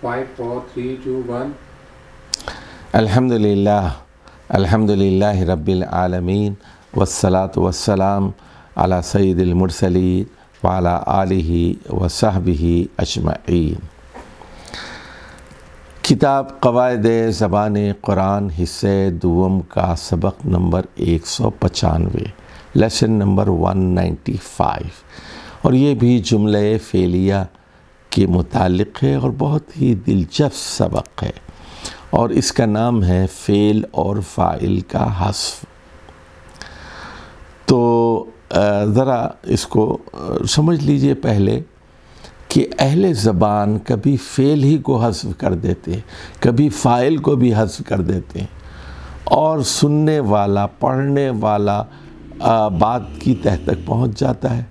Three to one अल्हम्दुलिल्लाह अल्हम्दुलिल्लाह रब्बिल आलमीन वस्सलात वस्सलाम अला सईदिल मुरसलीन वाला आलिही व सहबिही अजमईन किताब कवायद ज़बान कुरान हिस्से दुम का सबक नंबर एक सौ पचानवे lesson number one ninety five और ये भी जुमले फेलिया के मुतक़ है और बहुत ही दिलचस्प सबक है और इसका नाम है फ़ेल और फ़ाइल का हसफ तो ज़रा इसको समझ लीजिए पहले कि अहल ज़बान कभी फ़ेल ही को हसफ कर देते कभी फ़ाइल को भी हसफ कर देते और सुनने वाला पढ़ने वाला बात की तह तक पहुंच जाता है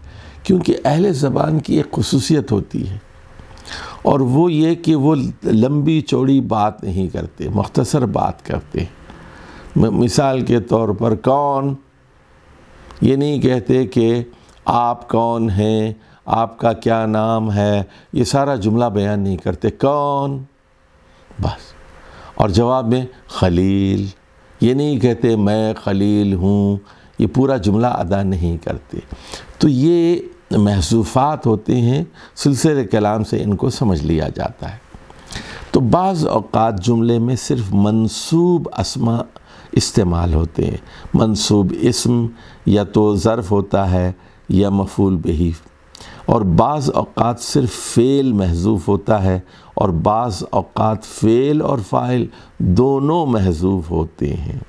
क्योंकि अहल ज़बान की एक खसूसियत होती है और वो ये कि वो लंबी चौड़ी बात नहीं करते मख्तसर बात करते मिसाल के तौर पर कौन ये नहीं कहते कि आप कौन हैं आपका क्या नाम है ये सारा जुमला बयान नहीं करते कौन बस और जवाब में खलील ये नहीं कहते मैं खलील हूँ ये पूरा जुमला अदा नहीं करते तो ये महसूफात होते हैं सिलसिले कलाम से इनको समझ लिया जाता है तो बाज़ अवकात जुमले में सिर्फ मनसूब असमा इस्तेमाल होते हैं मनसूब इसम या तो ज़र्फ़ होता है या मफूल बही और बाज़ अवकात सिर्फ फ़ेल महजूफ होता है और बाज़ अवकात फ़ेल और फ़ाइल दोनों महजूफ होते हैं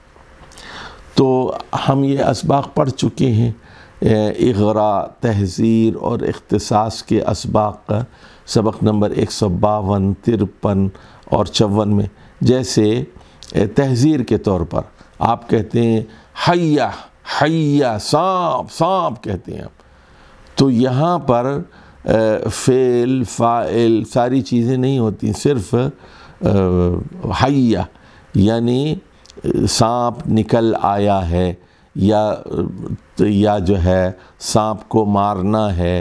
तो हम ये इसबाक पढ़ चुके हैं इगरा तहज़ीर और अख्तसास के इसबाक का सबक नंबर एक सौ बावन तिरपन और चौवन में जैसे तहज़ीर के तौर पर आप कहते हैं हैया हैया सांप सांप कहते हैं आप तो यहाँ पर फ़ेल फ़ाइल सारी चीज़ें नहीं होती सिर्फ हैया यानी सांप निकल आया है या या जो है सांप को मारना है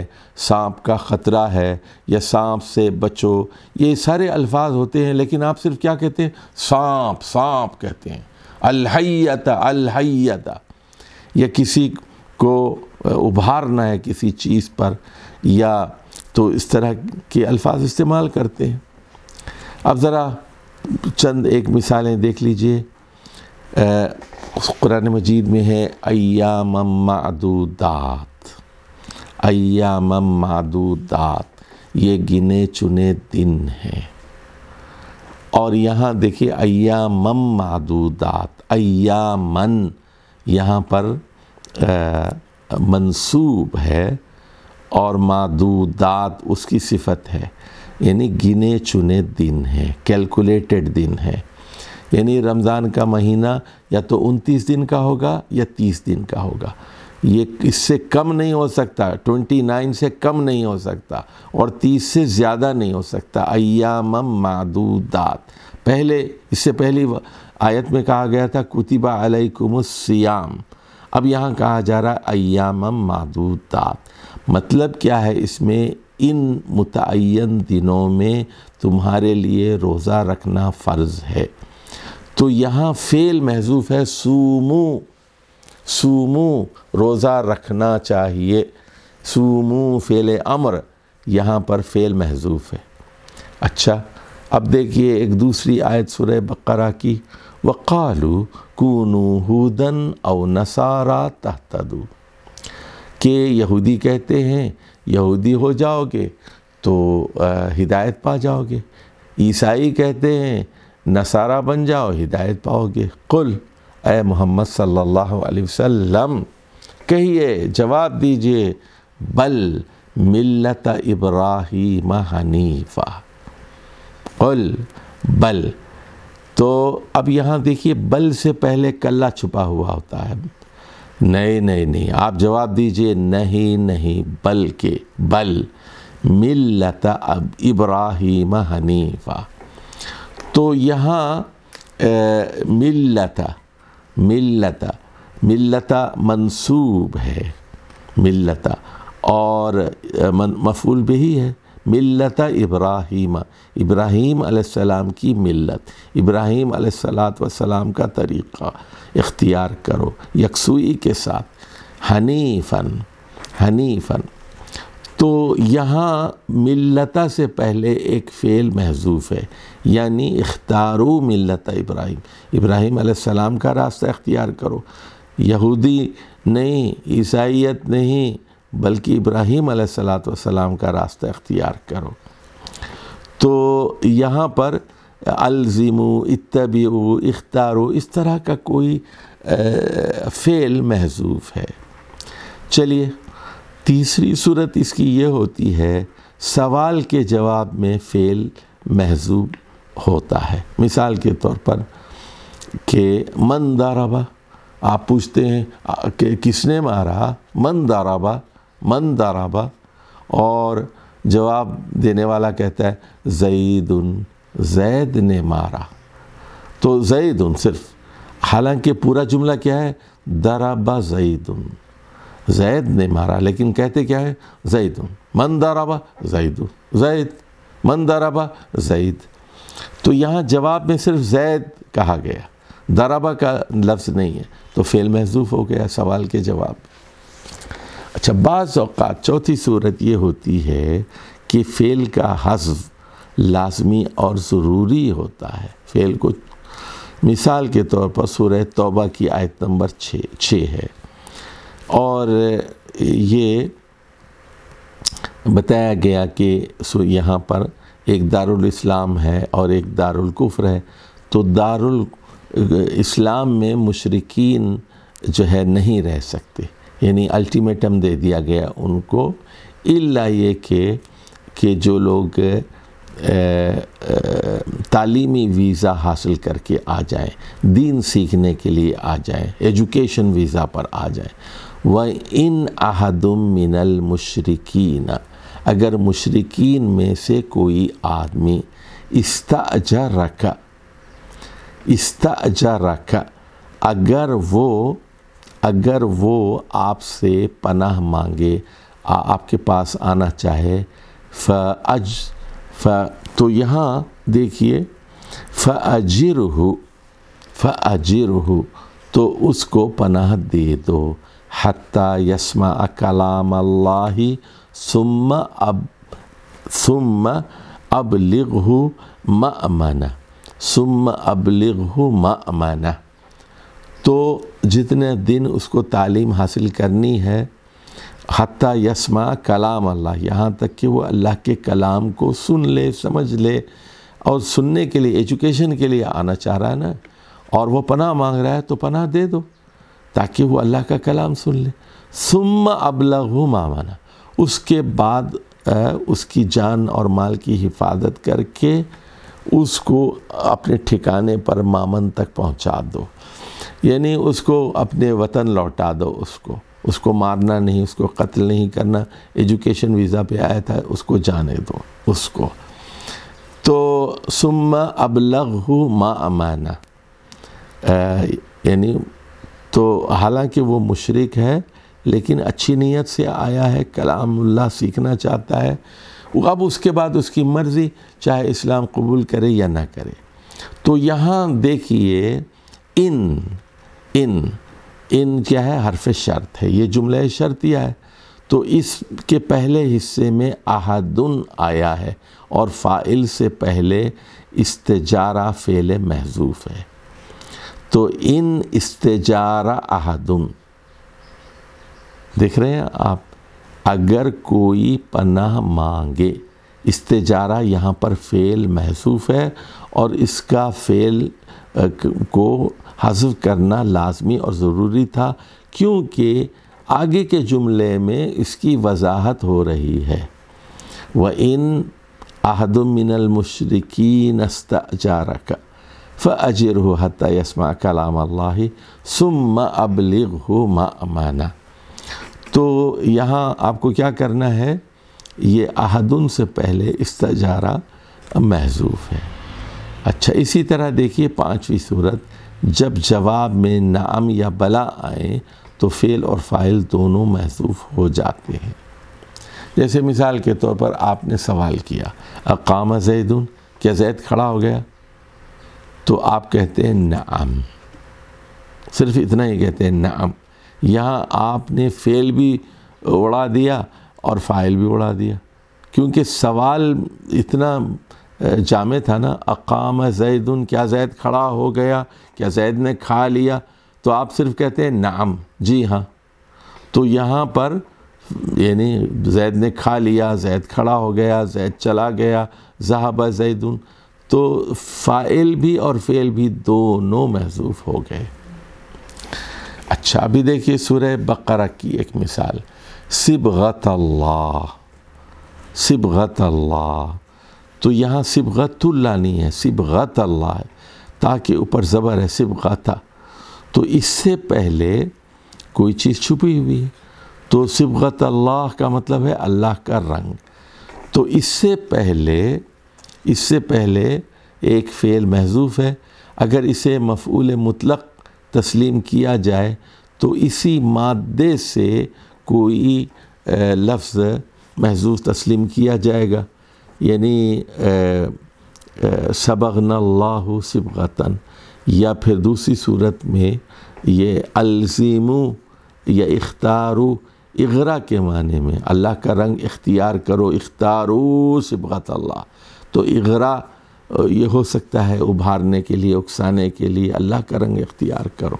सांप का ख़तरा है या सांप से बचो ये सारे अल्फाज होते हैं लेकिन आप सिर्फ क्या कहते हैं सांप सांप कहते हैं अलहैता अलहैता या किसी को उभारना है किसी चीज़ पर या तो इस तरह के अल्फाज इस्तेमाल करते हैं अब ज़रा चंद एक मिसालें देख लीजिए कुरान मजीद में है अयाम मादूदात अयाम दात ये गिने चुने दिन हैं और यहाँ देखिए अयाम अया मन यहाँ पर मंसूब है और मादूदात उसकी सिफत है यानी गिने चुने दिन हैं कैलकुलेटेड दिन हैं यानी रमज़ान का महीना या तो उनतीस दिन का होगा या तीस दिन का होगा ये इससे कम नहीं हो सकता 29 से कम नहीं हो सकता और 30 से ज़्यादा नहीं हो सकता अयाम मादूदात पहले इससे पहली आयत में कहा गया था कुतिबा अलैकुमस्याम अब यहाँ कहा जा रहा है अयाम मादूदात मतलब क्या है इसमें इन मुतन दिनों में तुम्हारे लिए रोज़ा रखना फ़र्ज़ है तो यहाँ फेल महजूफ है सूमु सूमु रोज़ा रखना चाहिए सूमु फेल अमर यहाँ पर फेल महजूफ है अच्छा अब देखिए एक दूसरी आयत सुर बकरा की वक़ालू कूनू हुदन और नसारा तहतदू के यहूदी कहते हैं यहूदी हो जाओगे तो हिदायत पा जाओगे ईसाई कहते हैं नसारा बन जाओ हिदायत पाओगे कुल ए मोहम्मद सल्लल्लाहु अलैहि वसल्लम कहिए जवाब दीजिए बल मिल्लत इब्राहिम हनीफा कुल बल तो अब यहाँ देखिए बल से पहले कल्ला छुपा हुआ होता है नहीं नहीं नहीं आप जवाब दीजिए नहीं नहीं बल के बल मिल्लत अब इब्राहिम हनीफा तो यहाँ मिल्लता मिल्लता मिल्लता मंसूब है मिल्लता और मफूल भी ही है मिलत इब्राहिम इब्राहीम अलैहिस्सलाम की मिलत इब्राहीम सलाम का तरीक़ा इख्तियार करो यकसुई के साथ हनीफन हनीफन तो यहाँ मिलता से पहले एक फ़ेल महजूफ़ है यानी इख्तारो मिलत इब्राहिम इब्राहिम सलाम का रास्ता इख्तियार करो यहूदी नहीं ईसाइत नहीं बल्कि इब्राहिम सलाम का रास्ता इख्तियार करो तो यहाँ पर अलजिमु इतबू इख्तारो इस तरह का कोई फ़ेल महजूफ़ है चलिए तीसरी सूरत इसकी ये होती है सवाल के जवाब में फ़ेल महजूब होता है मिसाल के तौर पर के मन दाराबा आप पूछते हैं कि किसने मारा मन दाराबा मन दाराबा और जवाब देने वाला कहता है जईदन जैद ने मारा तो जईदन सिर्फ हालांकि पूरा जुमला क्या है दराबा जईदन जैद ने मारा लेकिन कहते क्या है जैद मन दराबा जैद जैद मन दराबा जैद तो यहाँ जवाब में सिर्फ जैद कहा गया दाराबा का लफ्ज़ नहीं है तो फेल महजूफ हो गया सवाल के जवाब अच्छा बाज़ अवकात चौथी सूरत ये होती है कि फ़ेल का हजफ लाजमी और ज़रूरी होता है फ़ेल को मिसाल के तौर पर सूरह तौबा की आयत नंबर छः छः है और ये बताया गया कि सो यहाँ पर एक दारुल इस्लाम है और एक दारुल कुफ्र है तो दारुल इस्लाम में मुशरकिन जो है नहीं रह सकते यानी अल्टीमेटम दे दिया गया उनको इल्ला ये के कि जो लोग तालीमी वीज़ा हासिल करके आ जाएं दीन सीखने के लिए आ जाएं एजुकेशन वीज़ा पर आ जाएं व इन अहदुम मिनल मुशरकिन अगर मुशरकिन में से कोई आदमी इस्ताजा रखा इस्ताजा रखा अगर वो अगर वो आपसे पनाह मांगे आ, आपके पास आना चाहे फ़ज फ तो यहाँ देखिए फिर हो फिर हो तो उसको पनाह दे दो हता यस्मा कलाम अल्लाही सुम अब सुम अबलिगहु सुम्म अब अबलिगहु ममना तो जितने दिन उसको तालीम हासिल करनी है हती यस्मा कलाम अल्लाह यहाँ तक कि वो अल्लाह के कलाम को सुन ले समझ ले और सुनने के लिए एजुकेशन के लिए आना चाह रहा है ना और वो पनाह मांग रहा है तो पनाह दे दो ताकि वो अल्लाह का कलाम सुन ले सुम अबला मामाना उसके बाद उसकी जान और माल की हिफाजत करके उसको अपने ठिकाने पर मामन तक पहुंचा दो यानी उसको अपने वतन लौटा दो उसको उसको मारना नहीं उसको कत्ल नहीं करना एजुकेशन वीज़ा पे आया था उसको जाने दो उसको तो सुम अबलग मा अमाना यानी तो हालांकि वो मुशरक है लेकिन अच्छी नीयत से आया है अल्लाह सीखना चाहता है अब उसके बाद उसकी मर्ज़ी चाहे इस्लाम कबूल करे या ना करे तो यहाँ देखिए इन इन इन क्या है हरफ शर्त है ये जुमला या है तो इसके पहले हिस्से में आहदुन आया है और फ़ाइल से पहले इस्तजारा फ़ेल महजूफ़ है तो इन इस्तेजारा अहदुन देख रहे हैं आप अगर कोई पनाह मांगे इस्तेजारा यहाँ पर फ़ेल महसूफ है और इसका फ़ेल को हजफ करना लाजमी और ज़रूरी था क्योंकि आगे के जुमले में इसकी वजाहत हो रही है व इन आहदमिनल मुशरकिन का फ़ाजिरहु हत्ता यसमा कलाम अल्लाह सुम अबलिगहु माना तो यहाँ आपको क्या करना है ये अहदुन से पहले इस्तारा महजूफ है अच्छा इसी तरह देखिए पांचवी सूरत जब जवाब में नाम या बला आए तो फ़ेल और फ़ाइल दोनों महसूफ हो जाते हैं जैसे मिसाल के तौर पर आपने सवाल किया अकाम जैदुन क्या जैद खड़ा हो गया तो आप कहते हैं नाम सिर्फ इतना ही कहते हैं नाम यहाँ आपने फेल भी उड़ा दिया और फाइल भी उड़ा दिया क्योंकि सवाल इतना जामे था ना अकाम जैदन क्या जैद खड़ा हो गया क्या जैद ने खा लिया तो आप सिर्फ कहते हैं नाम जी हाँ तो यहाँ पर यानी जैद ने खा लिया जैद खड़ा हो गया जैद चला गया जहाबा जैदन तो फ़ाइल भी और फ़ेल भी दोनों महजूफ हो गए अच्छा अभी देखिए सुरह बकरा की एक मिसाल सिबगत अल्लाह सिबगत अल्लाह तो यहाँ सिबगतुल्ला नहीं है सिबगत अल्लाह है ताकि ऊपर ज़बर है सिबगता तो इससे पहले कोई चीज़ छुपी हुई है तो सिबगत अल्लाह का मतलब है अल्लाह का रंग तो इससे पहले इससे पहले एक फ़ेल महजूफ़ है अगर इसे मफूल मतलक तस्लीम किया जाए तो इसी मादे से कोई लफ्ज़ महजूफ़ तस्लीम किया जाएगा यानी सबग नल्ला सबगतन या फिर दूसरी सूरत में ये अलजीमू या इख्तारू इगरा के माने में अल्लाह का रंग इख्तियार करो इख्तारू सिबगत अल्लाह तो इगरा ये हो सकता है उभारने के लिए उकसाने के लिए अल्लाह का रंग इख्तियार करो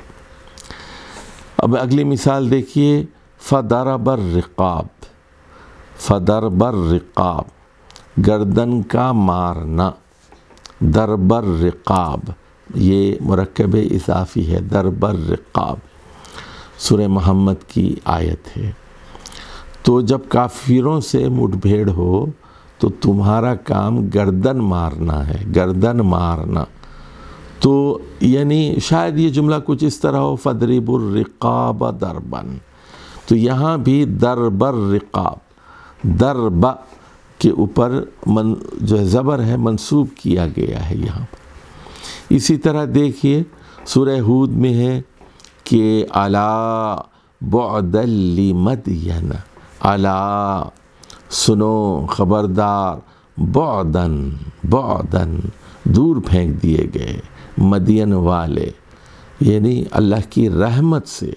अब अगली मिसाल देखिए फ़दर बर रिकाब फ़दर बर रिकाब गर्दन का मारना दर बर रिकाब ये मरकब इजाफ़ी है दर बर रिकाब सुर मोहम्मद की आयत है तो जब काफिरों से मुठभेड़ हो तो तुम्हारा काम गर्दन मारना है गर्दन मारना तो यानी शायद ये जुमला कुछ इस तरह हो रिकाब दरबन तो यहाँ भी दरबर रिकाब दरब के ऊपर मन जो है ज़बर है मंसूब किया गया है यहाँ पर इसी तरह देखिए सूर्य हूद में है कि अला बदली मदयन अला सुनो खबरदार बौदन बौदन दूर फेंक दिए गए मदियन वाले यानी अल्लाह की रहमत से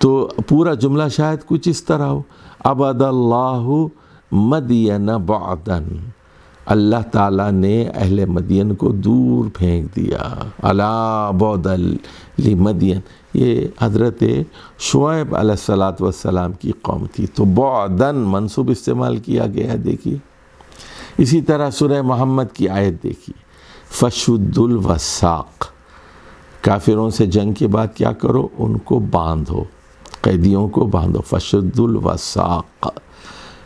तो पूरा जुमला शायद कुछ इस तरह हो अबदल्लाहु मदियन बौदन अल्लाह ताला ने अहले मदीन को दूर फेंक दिया अला बौदल ली मदीन ये हज़रत शुएब अलैहिस्सलात की कौम थी तो बौदन मनसूब इस्तेमाल किया गया है देखिए इसी तरह सुरह मोहम्मद की आयत देखिए फशुद्दुल वसाक काफिरों से जंग के बाद क्या करो उनको बांधो कैदियों को बांधो फशुद्दुल वसाक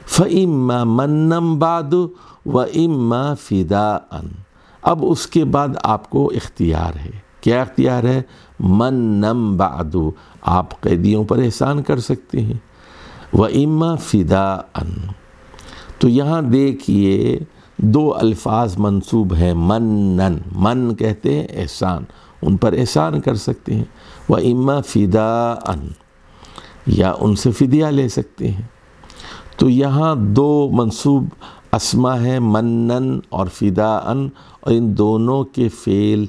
फ़िम्मा मन्नम बाद व इम्मा फ़िदान अब उसके बाद आपको इख्तियार है क्या इख्तियार है मन्नम बादो आप कैदियों पर एहसान कर सकते हैं व इम्मा अन तो यहाँ देखिए दो अल्फाज मंसूब हैं नन मन कहते हैं एहसान उन पर एहसान कर सकते हैं व इम्मा अन या उनसे फ़िदिया ले सकते हैं तो यहाँ दो मंसूब असमा हैं मन्नन और फ़िदान और इन दोनों के फ़ेल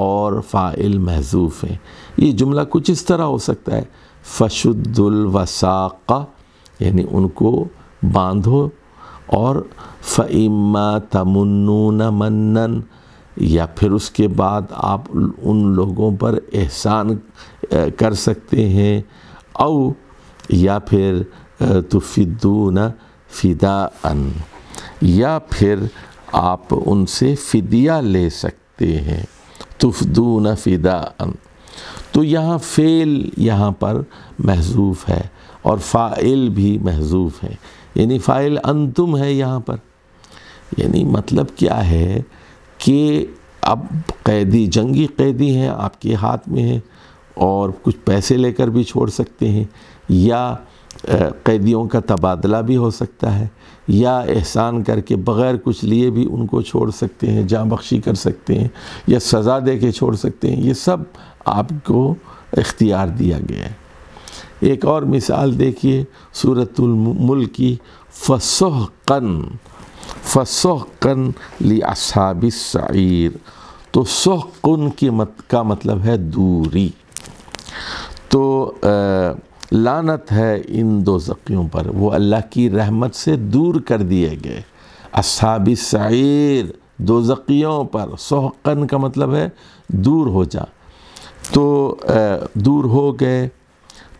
और फ़ाइल महजूफ़ हैं ये जुमला कुछ इस तरह हो सकता है फ़शुद्दुलवसाक़ा यानी उनको बांधो और फ़ैमा तमन्नून मन्नन या फिर उसके बाद आप उन लोगों पर एहसान कर सकते हैं और या फिर तुफिदून फ़िदा अन या फिर आप उनसे फ़िदिया ले सकते हैं तुफदून फ़िदा अन तो यहाँ फ़ेल यहाँ पर महजूफ़ है और फ़ाइल भी महजूफ़ है यानी फ़ाइल अंतुम है यहाँ पर यानी मतलब क्या है कि अब कैदी जंगी कैदी हैं आपके हाथ में है और कुछ पैसे लेकर भी छोड़ सकते हैं या कैदियों का तबादला भी हो सकता है या एहसान करके बग़ैर कुछ लिए भी उनको छोड़ सकते हैं जाँ बख्शी कर सकते हैं या सज़ा दे के छोड़ सकते हैं ये सब आपको इख्तियार दिया गया है एक और मिसाल देखिए सूरतुल की फ़सहकन कन ली असाबिसर तो कन की मत का मतलब है दूरी तो आ, लानत है इन दो जख्मियों पर वो अल्लाह की रहमत से दूर कर दिए गए असाब सैर दो जख्मियों पर सोहकन का मतलब है दूर हो जा तो दूर हो गए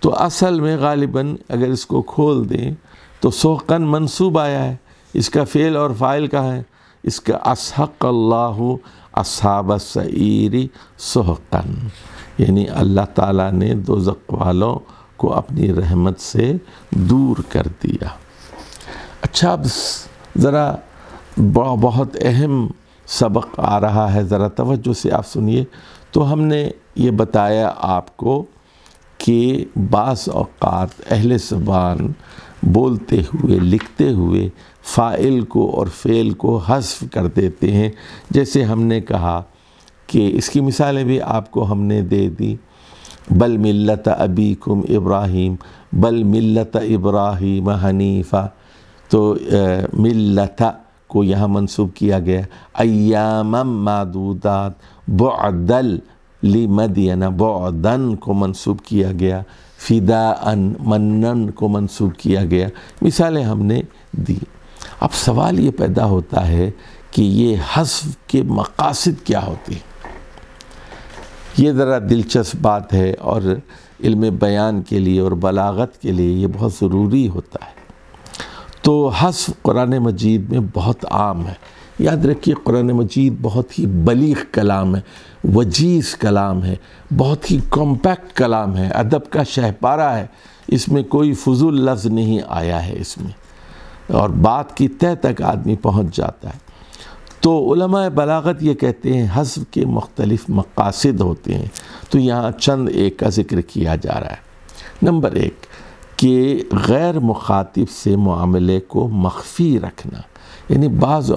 तो असल में गालिबा अगर इसको खोल दें तो सोहकन मनसूब आया है इसका फ़ेल और फ़ाइल का है इसका असहक अल्लाह असाब सईरी सोहकन यानी अल्लाह ताला ने दो वालों को अपनी रहमत से दूर कर दिया अच्छा अब ज़रा बहुत अहम सबक आ रहा है ज़रा तवज्जो से आप सुनिए तो हमने ये बताया आपको कि बास अहल जबान बोलते हुए लिखते हुए फ़ाइल को और फ़ेल को हस्फ कर देते हैं जैसे हमने कहा कि इसकी मिसालें भी आपको हमने दे दी बल मिलत अबीकुम इब्राहिम बल मिल्लत इब्राहिम हनीफ़ा तो मिल्लत को यहाँ मंसूब किया गया अयाम मादूदात बदल ली मदियना बदन को मंसूब किया गया फ़िदा अन मनन को मंसूब किया गया मिसालें हमने दी अब सवाल ये पैदा होता है कि ये हस्फ के मकासद क्या होते हैं ये ज़रा दिलचस्प बात है और इल्म बयान के लिए और बलागत के लिए ये बहुत ज़रूरी होता है तो हस कुरान मजीद में बहुत आम है याद रखिए कुरान मजीद बहुत ही बलीग कलाम है वजीज़ कलाम है बहुत ही कॉम्पैक्ट कलाम है अदब का शहपारा है इसमें कोई फजूल लफ्ज़ नहीं आया है इसमें और बात की तय तक आदमी पहुंच जाता है तो बलागत ये कहते हैं हसब के मुख्तलिफ मकासद होते हैं तो यहाँ चंद एक का ज़िक्र किया जा रहा है नंबर एक कि गैर मुखातिब से मामले को मख्फी रखना यानी बाज़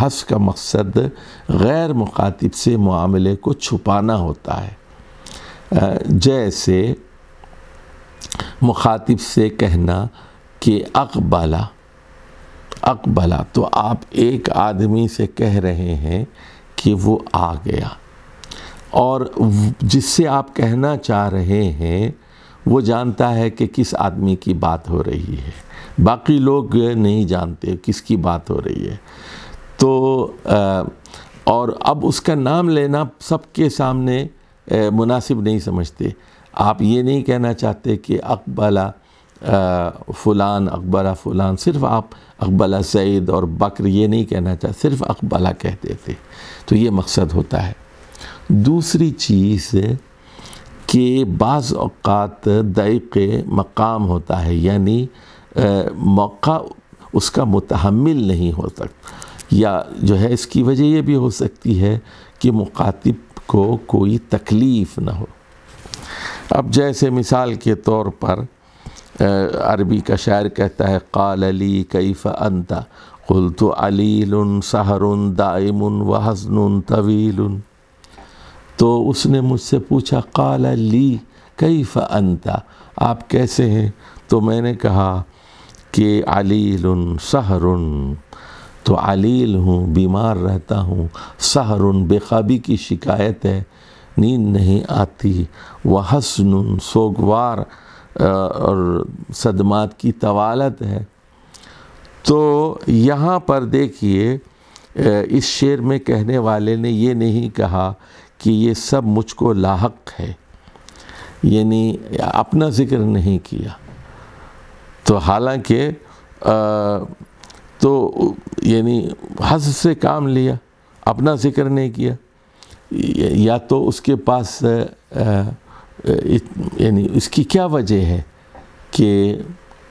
हस का मकसद गैर मुखातिब से मामले को छुपाना होता है जैसे मुखातिब से कहना कि अकबाला अकबला तो आप एक आदमी से कह रहे हैं कि वो आ गया और जिससे आप कहना चाह रहे हैं वो जानता है कि किस आदमी की बात हो रही है बाकी लोग नहीं जानते किसकी बात हो रही है तो आ, और अब उसका नाम लेना सबके सामने मुनासिब नहीं समझते आप ये नहीं कहना चाहते कि अकबला फलान अकबरा फलान सिर्फ आप अकबला सईद और बकर ये नहीं कहना चाह सिर्फ अकबला कहते थे तो ये मकसद होता है दूसरी चीज़ कि बाज़ अवत दयक मकाम होता है यानी मौका उसका मुतहमल नहीं हो सकता या जो है इसकी वजह ये भी हो सकती है कि मुखातिब को कोई तकलीफ़ ना हो अब जैसे मिसाल के तौर पर अरबी का शायर कहता है काल अली कैफ अंता कुल तो अलील सहर दाइम व हसन तवील तो उसने मुझसे पूछा काल अली कैफ अंता आप कैसे हैं तो मैंने कहा कि अलील सहर तो अलील हूँ बीमार रहता हूँ सहर बेखाबी की शिकायत है नींद नहीं आती वह हसन सोगवार और सदमात की तवालत है तो यहाँ पर देखिए इस शेर में कहने वाले ने ये नहीं कहा कि ये सब मुझको लाक है यानी अपना ज़िक्र नहीं किया तो हालांकि तो यानी हंस से काम लिया अपना ज़िक्र नहीं किया या तो उसके पास आ, यानी इसकी क्या वजह है कि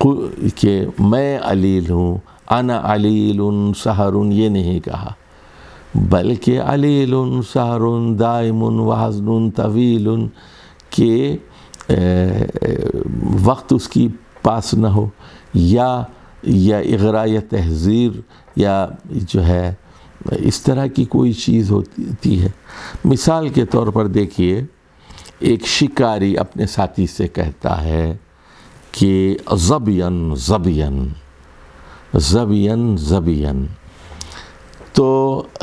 कि मैं अलील हूँ अना अलील सहरुन ये नहीं कहा बल्कि अलील सहरुन दायम वहजन तवील के वक्त उसकी पास न हो या या इगरा या तहज़ीर या जो है इस तरह की कोई चीज़ होती है मिसाल के तौर पर देखिए एक शिकारी अपने साथी से कहता है कि जबियन जबियन जबियन जबियन तो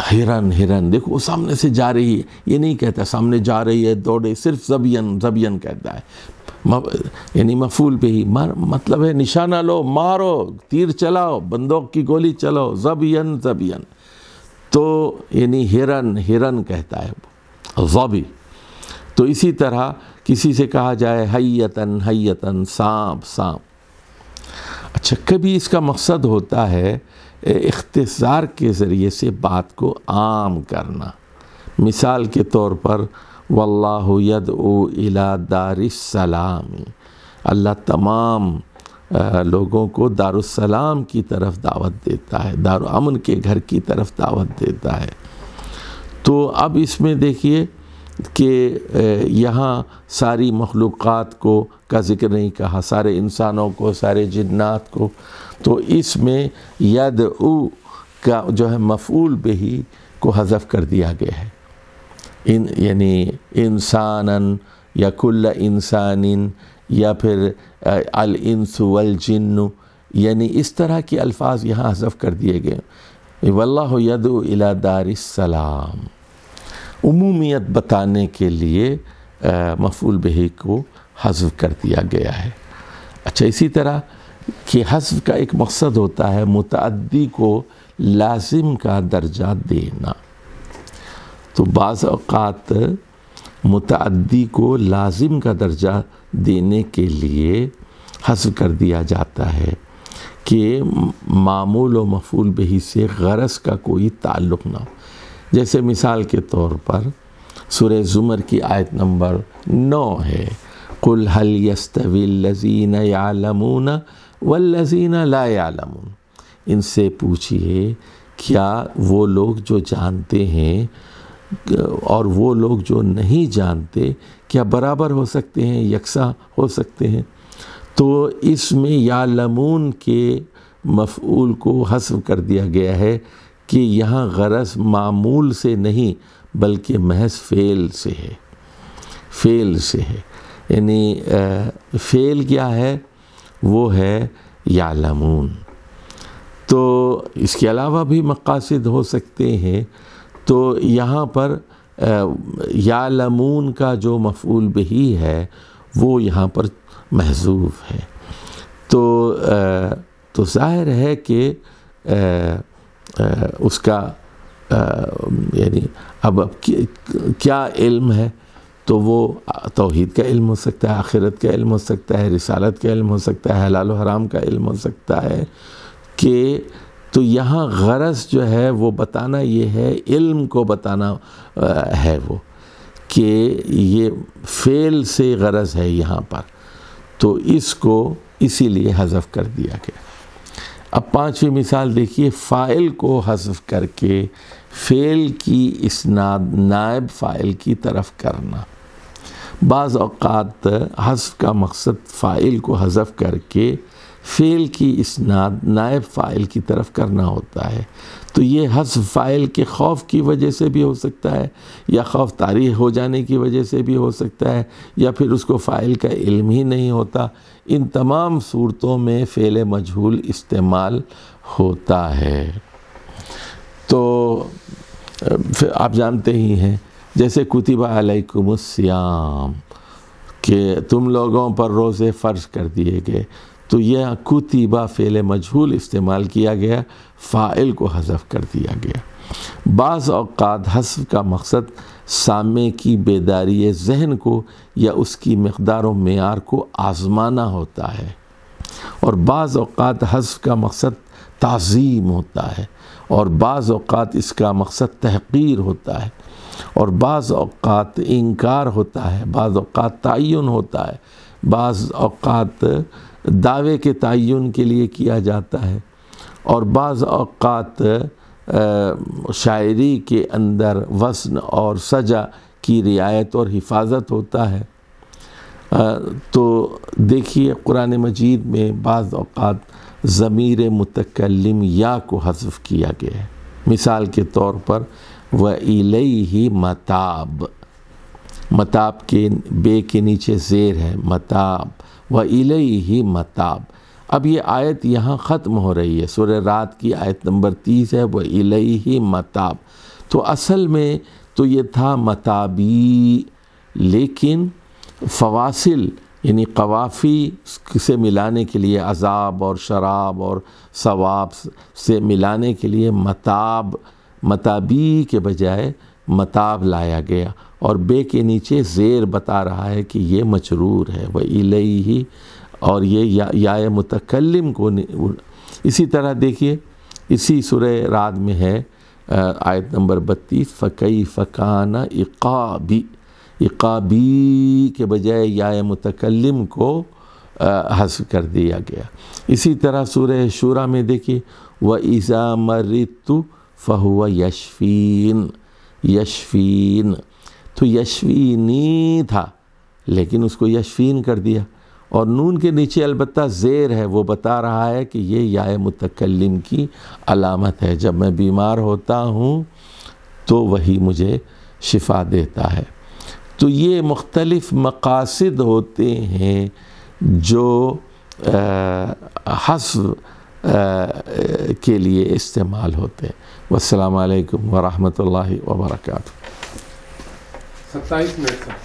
हिरन हिरन देखो वो सामने से जा रही है ये नहीं कहता सामने जा रही है दौड़े सिर्फ जबियन जबियन कहता है यानी मफूल पे ही मार मतलब है निशाना लो मारो तीर चलाओ बंदूक की गोली चलाओ जबियन जबियन तो यानी हिरन हिरन कहता है वो जबी तो इसी तरह किसी से कहा जाए हयतन हयतन सांप सांप अच्छा कभी इसका मकसद होता है इख्तसार के ज़रिए से बात को आम करना मिसाल के तौर पर वल्लाद यद इला अल्लाह तमाम लोगों को दारुसलाम की तरफ दावत देता है अमन के घर की तरफ दावत देता है तो अब इसमें देखिए कि यहाँ सारी मखलूक़ को का ज़िक्र नहीं कहा सारे इंसानों को सारे जन्ात को तो इसमें यद उ का जो है मफूल बेही को हजफ कर दिया गया है इन यानी इंसान या कुल्ल इंसान या फिर अल इंसु वल जिन्नु यानी इस तरह के अल्फाज यहाँ हजफ कर दिए गए वल्ला यद इला दार सलाम अमूमियत बताने के लिए मफूल बही को हजफ कर दिया गया है अच्छा इसी तरह कि हजफ का एक मकसद होता है मतदी को लाजिम का दर्जा देना तो बात मतदी को लाजिम का दर्जा देने के लिए हजफ कर दिया जाता है कि मामूल व मफूल बही से गरज का कोई ताल्लुक़ ना हो जैसे मिसाल के तौर पर सुर ज़ुमर की आयत नंबर नौ है कुल हल यस्तवीन यामून वल्लजीन ला इनसे पूछिए क्या वो लोग जो जानते हैं और वो लोग जो नहीं जानते क्या बराबर हो सकते हैं यकसा हो सकते हैं तो इसमें यालमून के मफूल को हसफ कर दिया गया है कि यहाँ गरज मामूल से नहीं बल्कि महज फेल से है फेल से है यानी फेल क्या है वो है यालमून तो इसके अलावा भी मकासद हो सकते हैं तो यहाँ पर यालमून का जो मफूल बही है वो यहाँ पर महजूफ है तो आ, तो ज़ाहिर है कि उसका यानी अब अब क्या इल्म है तो वो तोहद का इल्म हो सकता है आखिरत का इल्म हो सकता है रिसालत का इल्म हो सकता है हलाल हराम का इल्म हो सकता है कि तो यहाँ गरज जो है वो बताना ये है इल्म को बताना है वो कि ये फेल से गरज है यहाँ पर तो इसको इसीलिए हजफ़ कर दिया गया अब पांचवी मिसाल देखिए फ़ाइल को हजफ करके फ़ेल की इसनाद नायब फ़ाइल की तरफ करना बाज़ अवत हजफ का मकसद फ़ाइल को हजफ करके फ़ेल की इसनाद नायब फ़ाइल की तरफ करना होता है तो ये हस फ़ाइल के खौफ की वजह से भी हो सकता है या खौफ तारी हो जाने की वजह से भी हो सकता है या फिर उसको फ़ाइल का इल्म ही नहीं होता इन तमाम सूरतों में फ़ेल मजहूल इस्तेमाल होता है तो आप जानते ही हैं जैसे कुतिबा अलैकुम के तुम लोगों पर रोज़े फ़र्ज कर दिए गए तो यह कुतिबा फ़ेल मजहूल इस्तेमाल किया गया फ़ाइल को हजफ कर दिया गया बाज़ अवकात हसफ का मकसद सामे की बेदारी जहन को या उसकी मकदार मैार को आज़माना होता है और बाज़ अवकात हसफ का मकसद तज़ीम होता है और बाज़ अवकात इसका मकसद तहकीर होता है और बाज़ अवकात इनकार होता है बाज़ अवकात तयन होता है बाज़ अवकात दावे के तयन के लिए किया जाता है और बाज़ अवकात शायरी के अंदर वसन और सजा की रियायत और हिफाजत होता है तो देखिए कुरान मजीद में बाज़ अवकात ज़मीर मतकलम या को हजफ किया गया है मिसाल के तौर पर व इलई ही मताब मताब के बे के नीचे जेर है मताब व इले ही मताब अब ये आयत यहाँ ख़त्म हो रही है सुर रात की आयत नंबर तीस है व इले ही मताब तो असल में तो ये था मताबी लेकिन फवासिल यानी कवाफ़ी से मिलाने के लिए अजाब और शराब और सवाब से मिलाने के लिए मताब मताबी के बजाय मताब लाया गया और बे के नीचे ज़ेर बता रहा है कि ये मचरूर है वह इलई ही और ये या, या मुतकलम को इसी तरह देखिए इसी सुर रात में है आयत नंबर बत्तीस फ़कई फ़काना इकाबी इकाबी के बजाय या मुतकलम को हस कर दिया गया इसी तरह सूर्य शुरा में देखिए व ईज़ा मरितु फ़हुआ यशफ़ीन यशफ़ीन तो यशवीनी था लेकिन उसको यशवीन कर दिया और नून के नीचे अलबत् ज़ेर है वो बता रहा है कि ये याय मुतकलम की अलामत है जब मैं बीमार होता हूँ तो वही मुझे शिफा देता है तो ये मुख्तलफ़ मकासद होते हैं जो हसब के लिए इस्तेमाल होते हैं वालकम वरहमल वर्का Tá Satayit Netzach.